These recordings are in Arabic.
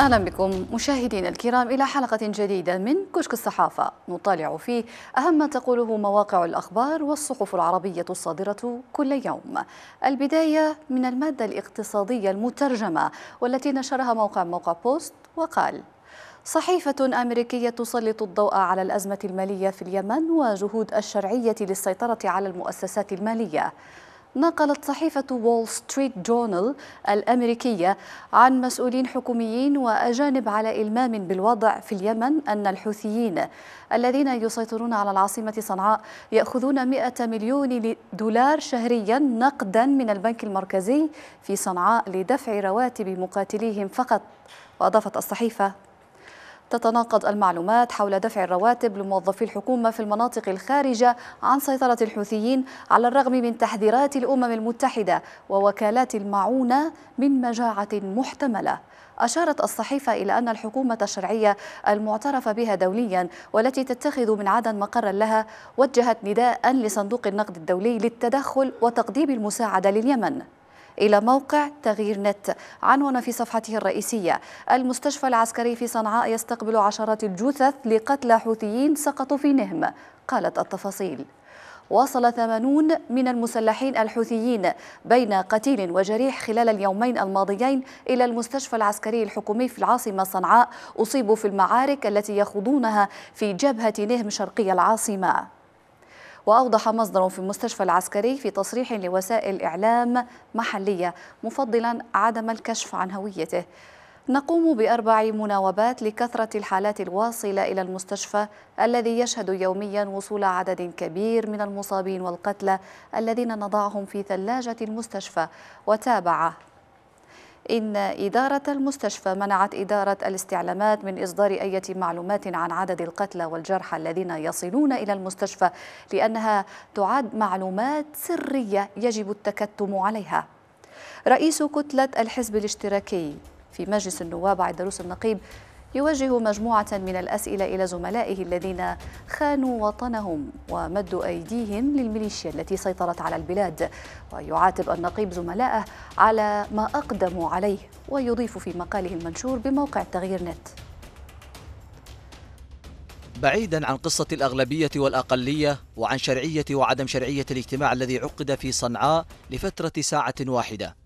أهلا بكم مشاهدينا الكرام إلى حلقة جديدة من كشك الصحافة نطالع فيه أهم ما تقوله مواقع الأخبار والصحف العربية الصادرة كل يوم البداية من المادة الاقتصادية المترجمة والتي نشرها موقع موقع بوست وقال صحيفة أمريكية تسلط الضوء على الأزمة المالية في اليمن وجهود الشرعية للسيطرة على المؤسسات المالية نقلت صحيفة وول ستريت جورنال الأمريكية عن مسؤولين حكوميين وأجانب على إلمام بالوضع في اليمن أن الحوثيين الذين يسيطرون على العاصمة صنعاء يأخذون 100 مليون دولار شهريا نقدا من البنك المركزي في صنعاء لدفع رواتب مقاتليهم فقط وأضافت الصحيفة تتناقض المعلومات حول دفع الرواتب لموظفي الحكومة في المناطق الخارجة عن سيطرة الحوثيين على الرغم من تحذيرات الأمم المتحدة ووكالات المعونة من مجاعة محتملة أشارت الصحيفة إلى أن الحكومة الشرعية المعترف بها دوليا والتي تتخذ من عدن مقرا لها وجهت نداء لصندوق النقد الدولي للتدخل وتقديم المساعدة لليمن إلى موقع تغيير نت عنوان في صفحته الرئيسية المستشفى العسكري في صنعاء يستقبل عشرات الجثث لقتلى حوثيين سقطوا في نهم قالت التفاصيل وصل 80 من المسلحين الحوثيين بين قتيل وجريح خلال اليومين الماضيين إلى المستشفى العسكري الحكومي في العاصمة صنعاء أصيبوا في المعارك التي يخوضونها في جبهة نهم شرقي العاصمة وأوضح مصدر في المستشفى العسكري في تصريح لوسائل إعلام محلية مفضلا عدم الكشف عن هويته نقوم بأربع مناوبات لكثرة الحالات الواصلة إلى المستشفى الذي يشهد يوميا وصول عدد كبير من المصابين والقتلى الذين نضعهم في ثلاجة المستشفى وتابع إن إدارة المستشفى منعت إدارة الاستعلامات من إصدار أي معلومات عن عدد القتلى والجرحى الذين يصلون إلى المستشفى لأنها تعد معلومات سرية يجب التكتم عليها رئيس كتلة الحزب الاشتراكي في مجلس النواب عيدروس النقيب يوجه مجموعة من الأسئلة إلى زملائه الذين خانوا وطنهم ومدوا أيديهم للميليشيا التي سيطرت على البلاد ويعاتب النقيب زملائه على ما أقدموا عليه ويضيف في مقاله المنشور بموقع تغيير نت بعيدا عن قصة الأغلبية والأقلية وعن شرعية وعدم شرعية الاجتماع الذي عقد في صنعاء لفترة ساعة واحدة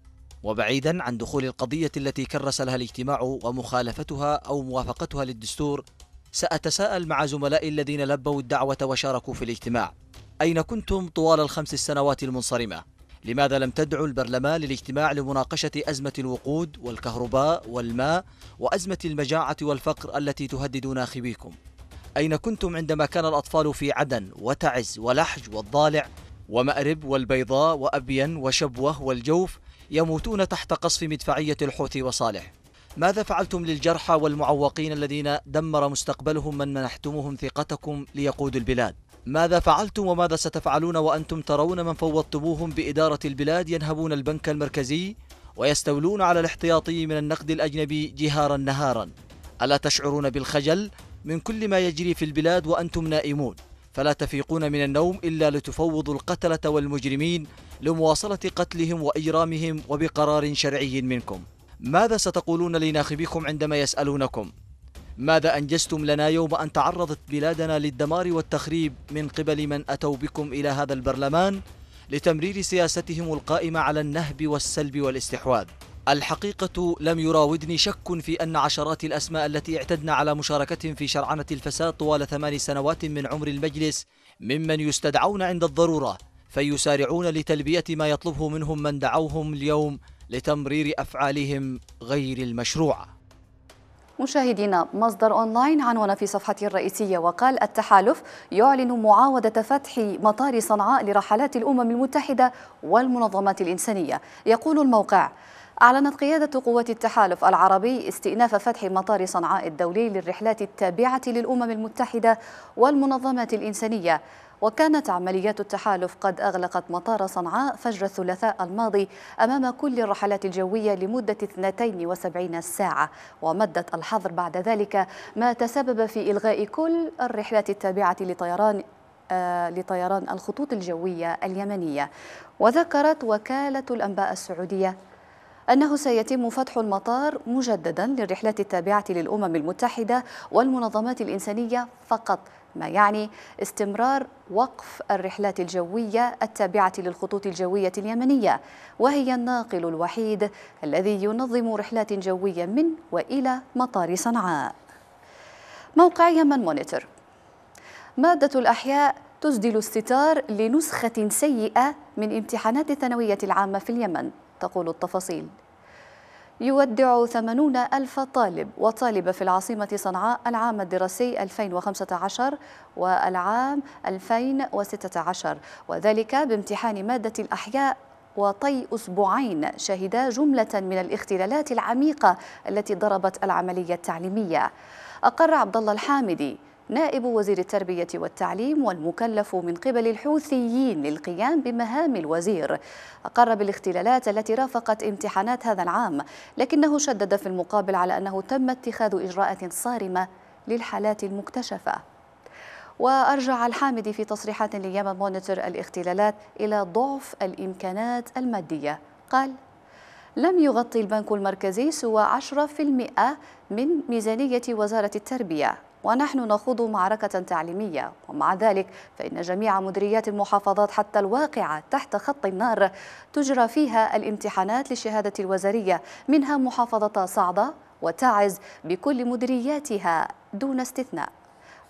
وبعيدا عن دخول القضية التي كرس لها الاجتماع ومخالفتها أو موافقتها للدستور سأتساءل مع زملائي الذين لبوا الدعوة وشاركوا في الاجتماع أين كنتم طوال الخمس السنوات المنصرمة؟ لماذا لم تدعوا البرلمان للاجتماع لمناقشة أزمة الوقود والكهرباء والماء وأزمة المجاعة والفقر التي تهدد ناخبيكم؟ أين كنتم عندما كان الأطفال في عدن وتعز ولحج والضالع ومأرب والبيضاء وأبين وشبوة والجوف يموتون تحت قصف مدفعية الحوثي وصالح ماذا فعلتم للجرحى والمعوقين الذين دمر مستقبلهم من منحتمهم ثقتكم ليقودوا البلاد ماذا فعلتم وماذا ستفعلون وأنتم ترون من فوضتموهم بإدارة البلاد ينهبون البنك المركزي ويستولون على الاحتياطي من النقد الأجنبي جهارا نهارا ألا تشعرون بالخجل من كل ما يجري في البلاد وأنتم نائمون فلا تفيقون من النوم إلا لتفوضوا القتلة والمجرمين لمواصلة قتلهم وإجرامهم وبقرار شرعي منكم ماذا ستقولون لناخبيكم عندما يسألونكم ماذا أنجزتم لنا يوم أن تعرضت بلادنا للدمار والتخريب من قبل من أتوا بكم إلى هذا البرلمان لتمرير سياستهم القائمة على النهب والسلب والاستحواذ الحقيقة لم يراودني شك في أن عشرات الأسماء التي اعتدنا على مشاركتهم في شرعنة الفساد طوال ثمان سنوات من عمر المجلس ممن يستدعون عند الضرورة فيسارعون لتلبية ما يطلبه منهم من دعوهم اليوم لتمرير أفعالهم غير المشروعة مشاهدينا مصدر أونلاين عنون في صفحته الرئيسية وقال التحالف يعلن معاودة فتح مطار صنعاء لرحلات الأمم المتحدة والمنظمات الإنسانية يقول الموقع أعلنت قيادة قوات التحالف العربي استئناف فتح مطار صنعاء الدولي للرحلات التابعة للأمم المتحدة والمنظمات الإنسانية وكانت عمليات التحالف قد أغلقت مطار صنعاء فجر الثلاثاء الماضي أمام كل الرحلات الجوية لمدة 72 ساعة ومدت الحظر بعد ذلك ما تسبب في إلغاء كل الرحلات التابعة لطيران آه، لطيران الخطوط الجوية اليمنية وذكرت وكالة الأنباء السعودية أنه سيتم فتح المطار مجددا للرحلات التابعة للأمم المتحدة والمنظمات الإنسانية فقط ما يعني استمرار وقف الرحلات الجوية التابعة للخطوط الجوية اليمنية وهي الناقل الوحيد الذي ينظم رحلات جوية من وإلى مطار صنعاء موقع يمن مونيتور مادة الأحياء تسدل الستار لنسخة سيئة من امتحانات الثانوية العامة في اليمن تقول التفاصيل يودع 80 ألف طالب وطالبة في العاصمة صنعاء العام الدراسي 2015 والعام 2016 وذلك بامتحان مادة الأحياء وطي أسبوعين شهدا جملة من الاختلالات العميقة التي ضربت العملية التعليمية أقر عبد الله الحامدي نائب وزير التربية والتعليم والمكلف من قبل الحوثيين للقيام بمهام الوزير أقر بالاختلالات التي رافقت امتحانات هذا العام لكنه شدد في المقابل على أنه تم اتخاذ إجراءات صارمة للحالات المكتشفة وأرجع الحامدي في تصريحات لياما مونيتور الاختلالات إلى ضعف الإمكانات المادية قال لم يغطي البنك المركزي سوى 10% من ميزانية وزارة التربية ونحن نخوض معركة تعليمية ومع ذلك فإن جميع مديريات المحافظات حتى الواقعة تحت خط النار تجرى فيها الامتحانات للشهادة الوزارية منها محافظة صعدة وتعز بكل مديرياتها دون استثناء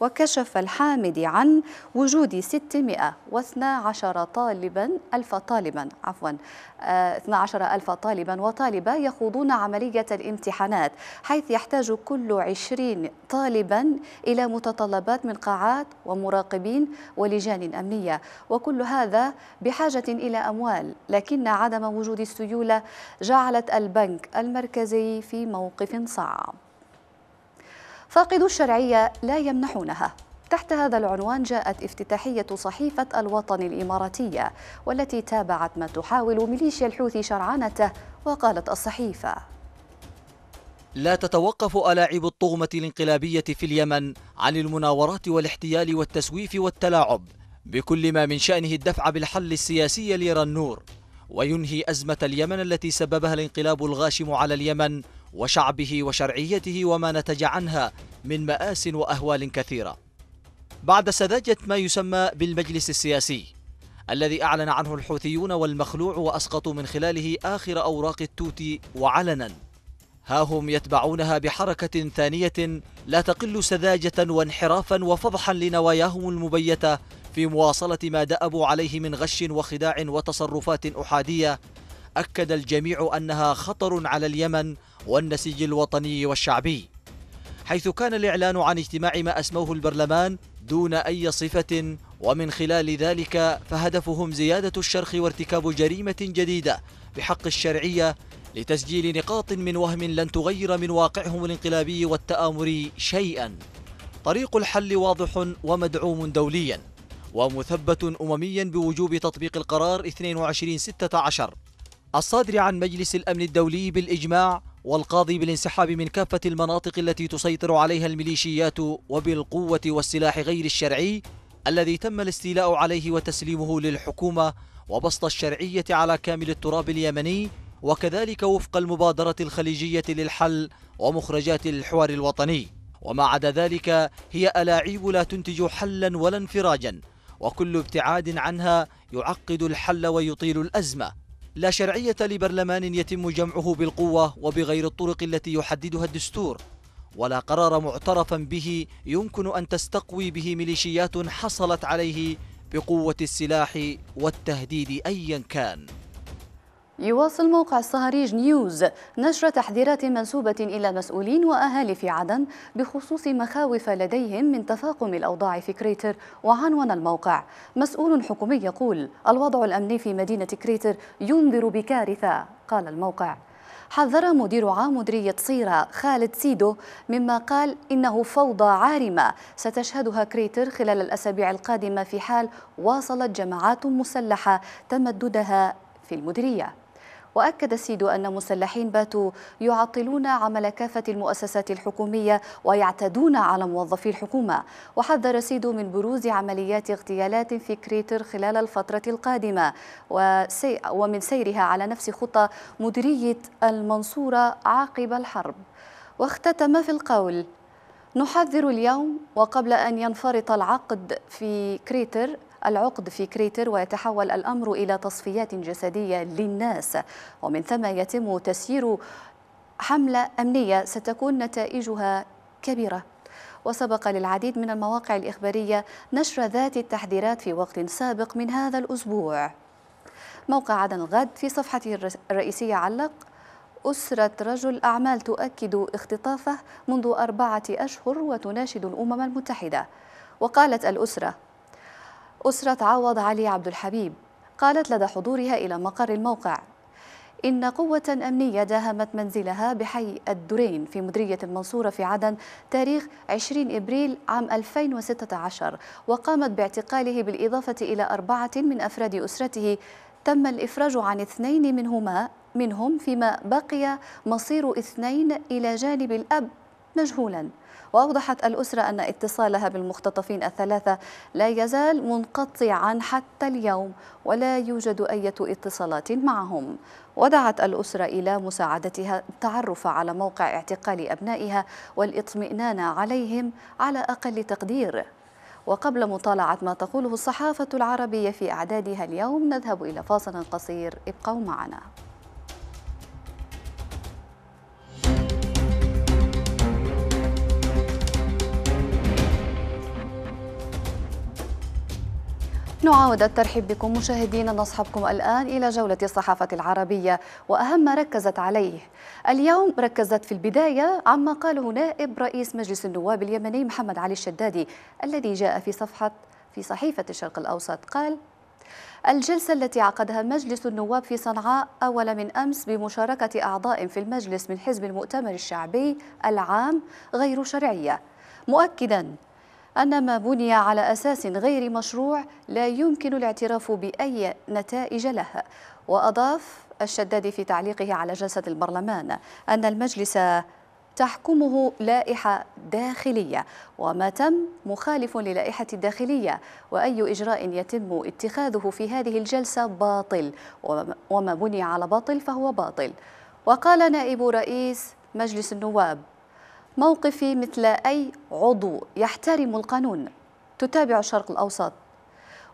وكشف الحامدي عن وجود 612 طالبا ألف طالبا عفوا 12 آه، ألف طالبا وطالبة يخوضون عملية الامتحانات حيث يحتاج كل 20 طالبا إلى متطلبات من قاعات ومراقبين ولجان أمنية وكل هذا بحاجة إلى أموال لكن عدم وجود السيولة جعلت البنك المركزي في موقف صعب فاقدو الشرعية لا يمنحونها تحت هذا العنوان جاءت افتتاحية صحيفة الوطن الإماراتية والتي تابعت ما تحاول ميليشيا الحوثي شرعنته وقالت الصحيفة لا تتوقف ألاعب الطغمة الانقلابية في اليمن عن المناورات والاحتيال والتسويف والتلاعب بكل ما من شأنه الدفع بالحل السياسي ليرى النور وينهي أزمة اليمن التي سببها الانقلاب الغاشم على اليمن وشعبه وشرعيته وما نتج عنها من مآس وأهوال كثيرة بعد سذاجة ما يسمى بالمجلس السياسي الذي أعلن عنه الحوثيون والمخلوع وأسقطوا من خلاله آخر أوراق التوت وعلنا ها هم يتبعونها بحركة ثانية لا تقل سذاجة وانحرافا وفضحا لنواياهم المبيتة في مواصلة ما دأبوا عليه من غش وخداع وتصرفات أحادية أكد الجميع أنها خطر على اليمن والنسيج الوطني والشعبي حيث كان الإعلان عن اجتماع ما أسموه البرلمان دون أي صفة ومن خلال ذلك فهدفهم زيادة الشرخ وارتكاب جريمة جديدة بحق الشرعية لتسجيل نقاط من وهم لن تغير من واقعهم الانقلابي والتآمري شيئا طريق الحل واضح ومدعوم دوليا ومثبت أمميا بوجوب تطبيق القرار 2216 الصادر عن مجلس الأمن الدولي بالإجماع والقاضي بالانسحاب من كافة المناطق التي تسيطر عليها الميليشيات وبالقوة والسلاح غير الشرعي الذي تم الاستيلاء عليه وتسليمه للحكومة وبسط الشرعية على كامل التراب اليمني وكذلك وفق المبادرة الخليجية للحل ومخرجات الحوار الوطني وما عدا ذلك هي ألاعيب لا تنتج حلا ولا انفراجا وكل ابتعاد عنها يعقد الحل ويطيل الأزمة لا شرعية لبرلمان يتم جمعه بالقوة وبغير الطرق التي يحددها الدستور ولا قرار معترفا به يمكن أن تستقوي به ميليشيات حصلت عليه بقوة السلاح والتهديد أيا كان يواصل موقع الصهاريج نيوز نشر تحذيرات منسوبة إلى مسؤولين وأهالي في عدن بخصوص مخاوف لديهم من تفاقم الأوضاع في كريتر وعنوان الموقع مسؤول حكومي يقول الوضع الأمني في مدينة كريتر ينذر بكارثة قال الموقع حذر مدير عام مديرية صيرة خالد سيدو مما قال إنه فوضى عارمة ستشهدها كريتر خلال الأسابيع القادمة في حال واصلت جماعات مسلحة تمددها في المديريه وأكد سيدو أن مسلحين باتوا يعطلون عمل كافة المؤسسات الحكومية ويعتدون على موظفي الحكومة وحذر سيدو من بروز عمليات اغتيالات في كريتر خلال الفترة القادمة ومن سيرها على نفس خطى مديرية المنصورة عقب الحرب واختتم في القول نحذر اليوم وقبل أن ينفرط العقد في كريتر العقد في كريتر ويتحول الأمر إلى تصفيات جسدية للناس ومن ثم يتم تسيير حملة أمنية ستكون نتائجها كبيرة وسبق للعديد من المواقع الإخبارية نشر ذات التحذيرات في وقت سابق من هذا الأسبوع موقع عدن الغد في صفحته الرئيسية علق أسرة رجل أعمال تؤكد اختطافه منذ أربعة أشهر وتناشد الأمم المتحدة وقالت الأسرة أسرة عوض علي عبد الحبيب قالت لدى حضورها إلى مقر الموقع إن قوة أمنية داهمت منزلها بحي الدرين في مدرية المنصورة في عدن تاريخ 20 إبريل عام 2016 وقامت باعتقاله بالإضافة إلى أربعة من أفراد أسرته تم الإفراج عن اثنين منهما منهم فيما بقي مصير اثنين إلى جانب الأب مجهولا وأوضحت الأسرة أن اتصالها بالمختطفين الثلاثة لا يزال منقطعا حتى اليوم ولا يوجد أي اتصالات معهم ودعت الأسرة إلى مساعدتها التعرف على موقع اعتقال أبنائها والاطمئنان عليهم على أقل تقدير وقبل مطالعة ما تقوله الصحافة العربية في أعدادها اليوم نذهب إلى فاصل قصير ابقوا معنا نعاود الترحيب بكم مشاهدينا نصحبكم الآن إلى جولة الصحافة العربية وأهم ما ركزت عليه اليوم ركزت في البداية عما قاله نائب رئيس مجلس النواب اليمني محمد علي الشدادي الذي جاء في صفحة في صحيفة الشرق الأوسط قال الجلسة التي عقدها مجلس النواب في صنعاء أول من أمس بمشاركة أعضاء في المجلس من حزب المؤتمر الشعبي العام غير شرعية مؤكدا أن ما بني على أساس غير مشروع لا يمكن الاعتراف بأي نتائج له وأضاف الشداد في تعليقه على جلسة البرلمان أن المجلس تحكمه لائحة داخلية وما تم مخالف للائحة الداخلية وأي إجراء يتم اتخاذه في هذه الجلسة باطل وما بني على باطل فهو باطل وقال نائب رئيس مجلس النواب موقفي مثل أي عضو يحترم القانون تتابع الشرق الأوسط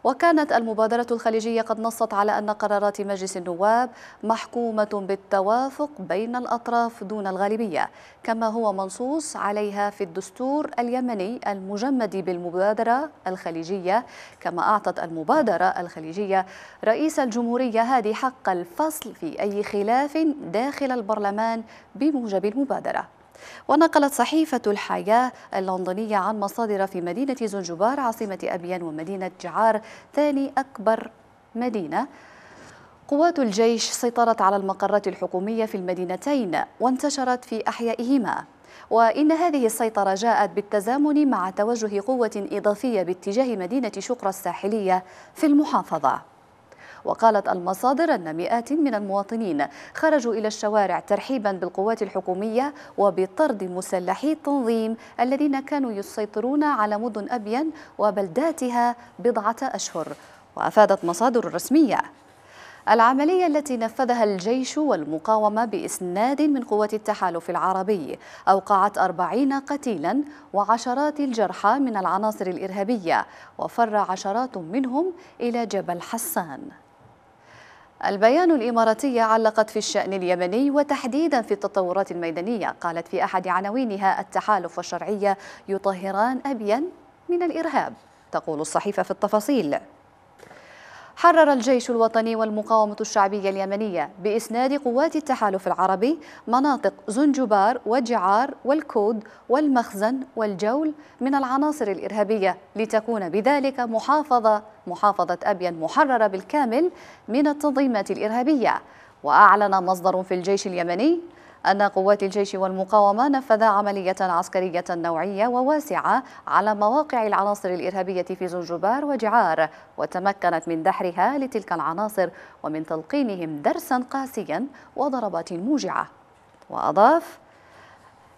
وكانت المبادرة الخليجية قد نصت على أن قرارات مجلس النواب محكومة بالتوافق بين الأطراف دون الغالبية كما هو منصوص عليها في الدستور اليمني المجمد بالمبادرة الخليجية كما أعطت المبادرة الخليجية رئيس الجمهورية هادي حق الفصل في أي خلاف داخل البرلمان بموجب المبادرة ونقلت صحيفة الحياة اللندنية عن مصادر في مدينة زنجبار عاصمة أبيان ومدينة جعار ثاني أكبر مدينة قوات الجيش سيطرت على المقرات الحكومية في المدينتين وانتشرت في أحيائهما وإن هذه السيطرة جاءت بالتزامن مع توجه قوة إضافية باتجاه مدينة شقرة الساحلية في المحافظة وقالت المصادر أن مئات من المواطنين خرجوا إلى الشوارع ترحيبا بالقوات الحكومية وبطرد مسلحي التنظيم الذين كانوا يسيطرون على مدن أبين وبلداتها بضعة أشهر وأفادت مصادر رسمية العملية التي نفذها الجيش والمقاومة بإسناد من قوات التحالف العربي أوقعت أربعين قتيلا وعشرات الجرحى من العناصر الإرهابية وفر عشرات منهم إلى جبل حسان البيان الإماراتية علقت في الشأن اليمني وتحديدا في التطورات الميدانية قالت في أحد عناوينها التحالف والشرعية يطهران أبيا من الإرهاب تقول الصحيفة في التفاصيل حرر الجيش الوطني والمقاومة الشعبية اليمنية بإسناد قوات التحالف العربي مناطق زنجبار وجعار والكود والمخزن والجول من العناصر الإرهابية لتكون بذلك محافظة محافظة أبين محررة بالكامل من التنظيمات الإرهابية وأعلن مصدر في الجيش اليمني أن قوات الجيش والمقاومة نفذ عملية عسكرية نوعية وواسعة على مواقع العناصر الإرهابية في زنجبار وجعار وتمكنت من دحرها لتلك العناصر ومن تلقينهم درسا قاسيا وضربات موجعة وأضاف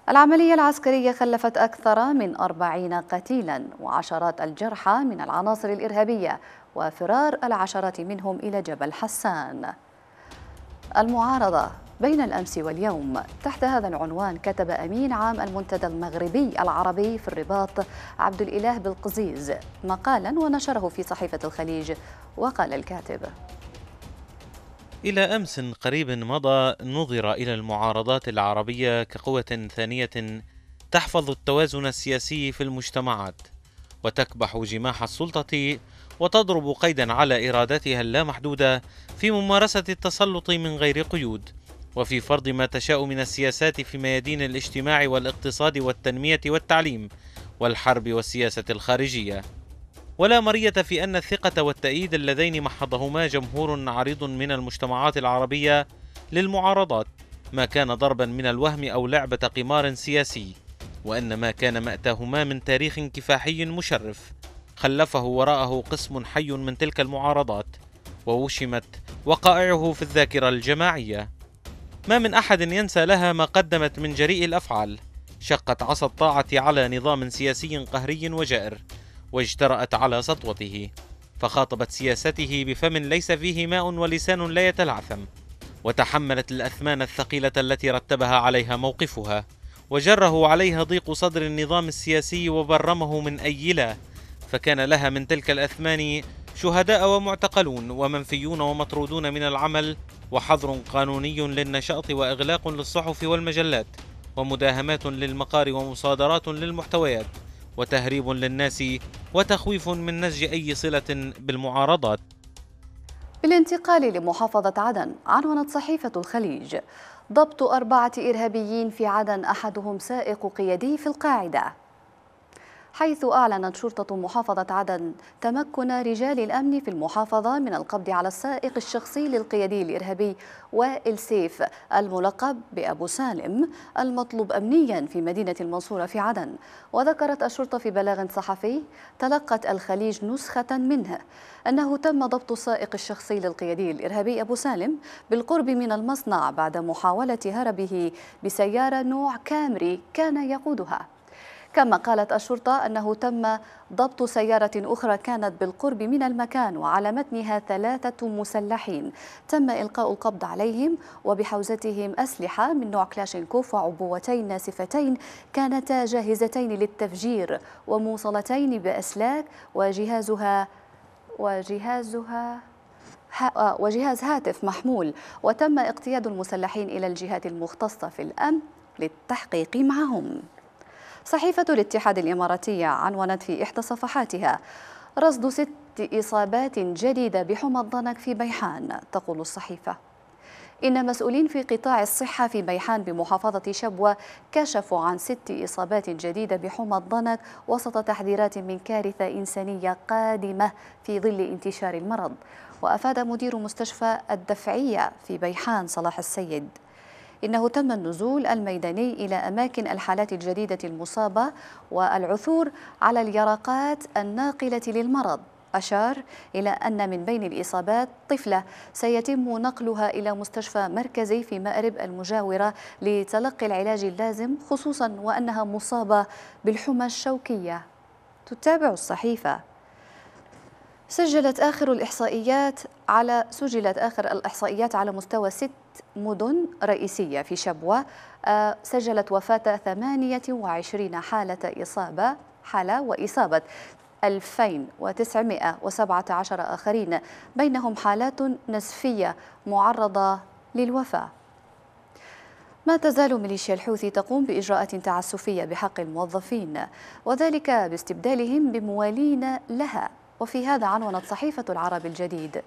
العملية العسكرية خلفت أكثر من أربعين قتيلا وعشرات الجرحى من العناصر الإرهابية وفرار العشرات منهم إلى جبل حسان المعارضة بين الأمس واليوم تحت هذا العنوان كتب أمين عام المنتدى المغربي العربي في الرباط عبد الإله بالقزيز مقالا ونشره في صحيفة الخليج وقال الكاتب إلى أمس قريب مضى نظر إلى المعارضات العربية كقوة ثانية تحفظ التوازن السياسي في المجتمعات وتكبح جماح السلطة وتضرب قيدا على إرادتها اللامحدودة في ممارسة التسلط من غير قيود وفي فرض ما تشاء من السياسات في ميادين الاجتماع والاقتصاد والتنمية والتعليم والحرب والسياسة الخارجية ولا مرية في أن الثقة والتأييد اللذين محضهما جمهور عريض من المجتمعات العربية للمعارضات ما كان ضربا من الوهم أو لعبة قمار سياسي وأن ما كان مأتاهما من تاريخ كفاحي مشرف خلفه وراءه قسم حي من تلك المعارضات ووشمت وقائعه في الذاكرة الجماعية ما من أحد ينسى لها ما قدمت من جريء الأفعال شقت عصا الطاعة على نظام سياسي قهري وجائر واجترأت على سطوته فخاطبت سياسته بفم ليس فيه ماء ولسان لا يتلعثم وتحملت الأثمان الثقيلة التي رتبها عليها موقفها وجره عليها ضيق صدر النظام السياسي وبرمه من أي لا فكان لها من تلك الأثمان شهداء ومعتقلون ومنفيون ومطرودون من العمل وحظر قانوني للنشاط وإغلاق للصحف والمجلات ومداهمات للمقار ومصادرات للمحتويات وتهريب للناس وتخويف من نسج أي صلة بالمعارضات بالانتقال لمحافظة عدن عنونت صحيفة الخليج ضبط أربعة إرهابيين في عدن أحدهم سائق قيادي في القاعدة حيث أعلنت شرطة محافظة عدن تمكن رجال الأمن في المحافظة من القبض على السائق الشخصي للقيادي الإرهابي وائل سيف الملقب بأبو سالم المطلوب أمنيا في مدينة المنصورة في عدن وذكرت الشرطة في بلاغ صحفي تلقت الخليج نسخة منه أنه تم ضبط السائق الشخصي للقيادي الإرهابي أبو سالم بالقرب من المصنع بعد محاولة هربه بسيارة نوع كامري كان يقودها كما قالت الشرطة أنه تم ضبط سيارة أخرى كانت بالقرب من المكان وعلى متنها ثلاثة مسلحين تم إلقاء القبض عليهم وبحوزتهم أسلحة من نوع كلاشينكوف وعبوتين ناسفتين كانتا جاهزتين للتفجير وموصلتين بأسلاك وجهازها وجهازها آه، وجهاز هاتف محمول وتم اقتياد المسلحين إلى الجهات المختصة في الأمن للتحقيق معهم صحيفة الاتحاد الإماراتية عنونت في إحدى صفحاتها رصد ست إصابات جديدة بحمى الضنك في بيحان تقول الصحيفة إن مسؤولين في قطاع الصحة في بيحان بمحافظة شبوة كشفوا عن ست إصابات جديدة بحمى الضنك وسط تحذيرات من كارثة إنسانية قادمة في ظل انتشار المرض وأفاد مدير مستشفى الدفعية في بيحان صلاح السيد إنه تم النزول الميداني إلى أماكن الحالات الجديدة المصابة والعثور على اليرقات الناقلة للمرض أشار إلى أن من بين الإصابات طفلة سيتم نقلها إلى مستشفى مركزي في مأرب المجاورة لتلقي العلاج اللازم خصوصا وأنها مصابة بالحمى الشوكية تتابع الصحيفة سجلت آخر الإحصائيات على سجلت آخر الإحصائيات على مستوى ست مدن رئيسية في شبوة آه، سجلت وفاة 28 حالة إصابة حالة وإصابة 2917 آخرين بينهم حالات نسفية معرضة للوفاة ما تزال ميليشيا الحوثي تقوم بإجراءات تعسفية بحق الموظفين وذلك باستبدالهم بموالين لها وفي هذا عنونت صحيفة العرب الجديد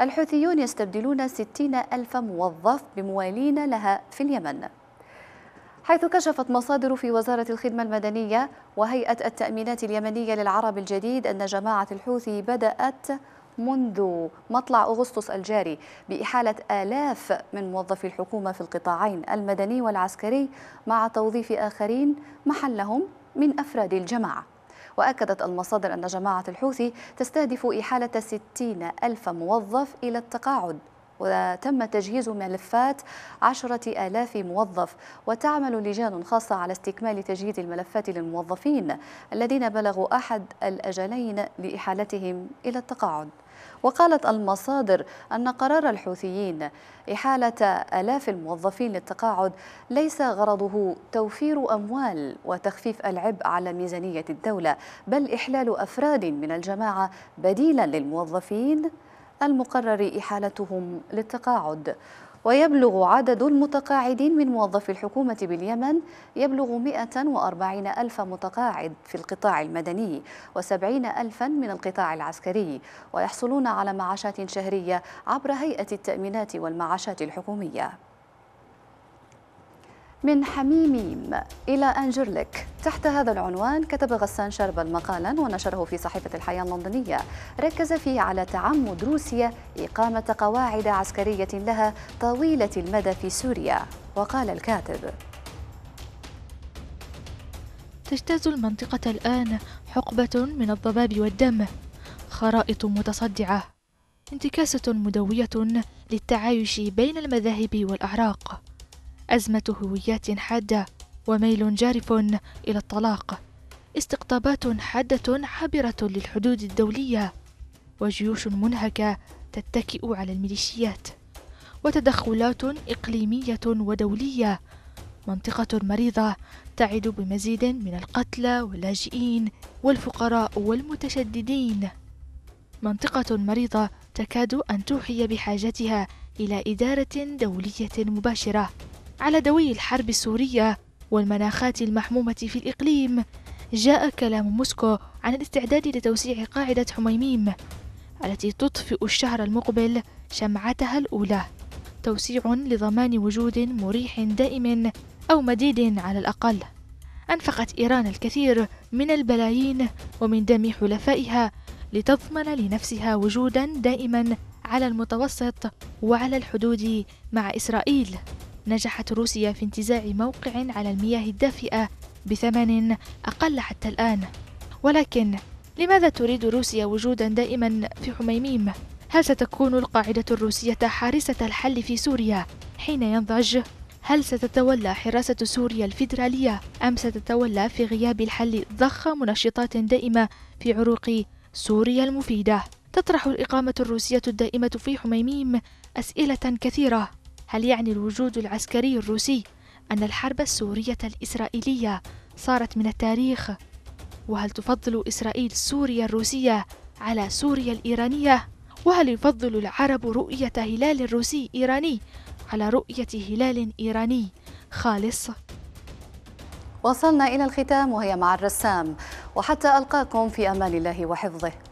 الحوثيون يستبدلون 60 ألف موظف بموالين لها في اليمن حيث كشفت مصادر في وزارة الخدمة المدنية وهيئة التأمينات اليمنية للعرب الجديد أن جماعة الحوثي بدأت منذ مطلع أغسطس الجاري بإحالة آلاف من موظفي الحكومة في القطاعين المدني والعسكري مع توظيف آخرين محلهم من أفراد الجماعة وأكدت المصادر أن جماعة الحوثي تستهدف إحالة 60 ألف موظف إلى التقاعد وتم تجهيز ملفات عشرة آلاف موظف وتعمل لجان خاصة على استكمال تجهيز الملفات للموظفين الذين بلغوا أحد الأجلين لإحالتهم إلى التقاعد وقالت المصادر أن قرار الحوثيين إحالة آلاف الموظفين للتقاعد ليس غرضه توفير أموال وتخفيف العبء على ميزانية الدولة بل إحلال أفراد من الجماعة بديلا للموظفين المقرر إحالتهم للتقاعد ويبلغ عدد المتقاعدين من موظفي الحكومة باليمن يبلغ 140 ألف متقاعد في القطاع المدني و70 ألفا من القطاع العسكري ويحصلون على معاشات شهرية عبر هيئة التأمينات والمعاشات الحكومية من حميميم إلى أنجرلك تحت هذا العنوان كتب غسان شربل مقالا ونشره في صحيفة الحياة اللندنية ركز فيه على تعمد روسيا إقامة قواعد عسكرية لها طويلة المدى في سوريا وقال الكاتب تجتاز المنطقة الآن حقبة من الضباب والدم خرائط متصدعة انتكاسة مدوية للتعايش بين المذاهب والأعراق أزمة هويات حادة وميل جارف إلى الطلاق استقطابات حادة عابرة للحدود الدولية وجيوش منهكة تتكئ على الميليشيات وتدخلات إقليمية ودولية منطقة مريضة تعد بمزيد من القتلى واللاجئين والفقراء والمتشددين منطقة مريضة تكاد أن توحي بحاجتها إلى إدارة دولية مباشرة على دوي الحرب السورية والمناخات المحمومة في الإقليم جاء كلام موسكو عن الاستعداد لتوسيع قاعدة حميميم التي تطفئ الشهر المقبل شمعتها الأولى توسيع لضمان وجود مريح دائم أو مديد على الأقل أنفقت إيران الكثير من البلايين ومن دم حلفائها لتضمن لنفسها وجودا دائما على المتوسط وعلى الحدود مع إسرائيل نجحت روسيا في انتزاع موقع على المياه الدافئة بثمن أقل حتى الآن ولكن لماذا تريد روسيا وجودا دائما في حميميم؟ هل ستكون القاعدة الروسية حارسة الحل في سوريا حين ينضج؟ هل ستتولى حراسة سوريا الفيدرالية أم ستتولى في غياب الحل ضخ منشطات دائمة في عروق سوريا المفيدة؟ تطرح الإقامة الروسية الدائمة في حميميم أسئلة كثيرة هل يعني الوجود العسكري الروسي أن الحرب السورية الإسرائيلية صارت من التاريخ؟ وهل تفضل إسرائيل سوريا الروسية على سوريا الإيرانية؟ وهل يفضل العرب رؤية هلال روسي إيراني على رؤية هلال إيراني خالص؟ وصلنا إلى الختام وهي مع الرسام وحتى ألقاكم في أمان الله وحفظه